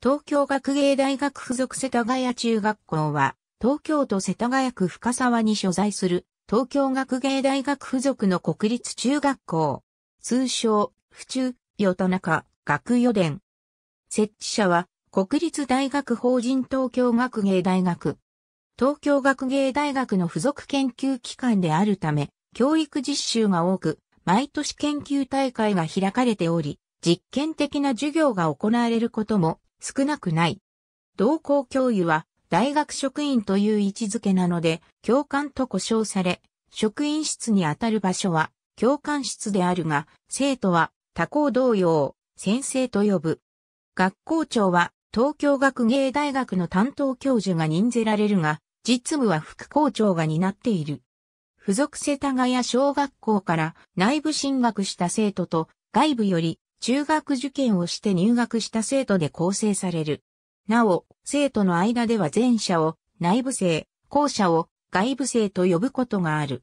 東京学芸大学附属世田谷中学校は、東京都世田谷区深沢に所在する、東京学芸大学附属の国立中学校。通称、府中、与田中、学予伝。設置者は、国立大学法人東京学芸大学。東京学芸大学の附属研究機関であるため、教育実習が多く、毎年研究大会が開かれており、実験的な授業が行われることも少なくない。同校教諭は大学職員という位置づけなので、教官と呼称され、職員室にあたる場所は教官室であるが、生徒は他校同様、先生と呼ぶ。学校長は東京学芸大学の担当教授が任ぜられるが、実務は副校長が担っている。付属世田谷小学校から内部進学した生徒と外部より中学受験をして入学した生徒で構成される。なお、生徒の間では前者を内部生、後者を外部生と呼ぶことがある。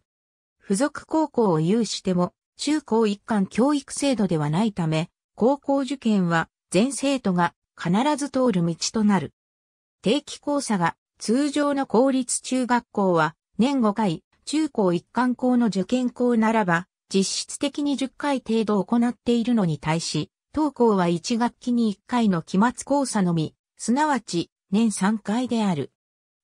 付属高校を有しても、中高一貫教育制度ではないため、高校受験は全生徒が必ず通る道となる。定期校舎が通常の公立中学校は年5回、中高一貫校の受験校ならば実質的に10回程度行っているのに対し、当校は1学期に1回の期末講座のみ、すなわち年3回である。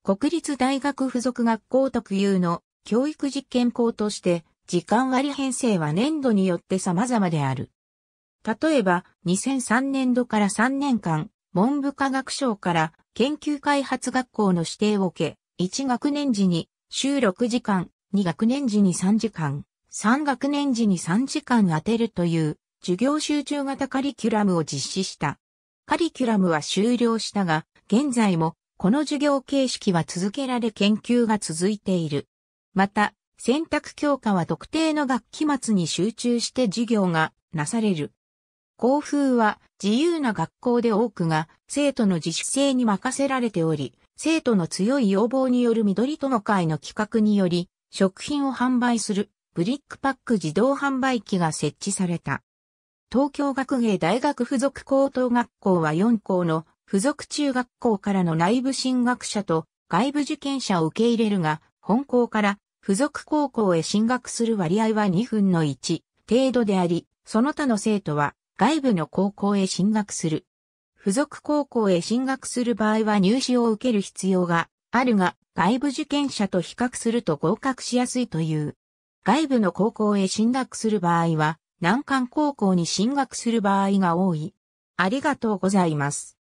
国立大学附属学校特有の教育実験校として、時間割編成は年度によって様々である。例えば、2003年度から3年間、文部科学省から研究開発学校の指定を受け、1学年時に週6時間、2学年時に3時間、3学年時に3時間当てるという授業集中型カリキュラムを実施した。カリキュラムは終了したが、現在もこの授業形式は続けられ研究が続いている。また、選択教科は特定の学期末に集中して授業がなされる。校風は自由な学校で多くが生徒の自主性に任せられており、生徒の強い要望による緑との会の企画により、食品を販売するブリックパック自動販売機が設置された。東京学芸大学附属高等学校は4校の附属中学校からの内部進学者と外部受験者を受け入れるが、本校から附属高校へ進学する割合は2分の1程度であり、その他の生徒は外部の高校へ進学する。附属高校へ進学する場合は入試を受ける必要があるが、外部受験者と比較すると合格しやすいという。外部の高校へ進学する場合は、難関高校に進学する場合が多い。ありがとうございます。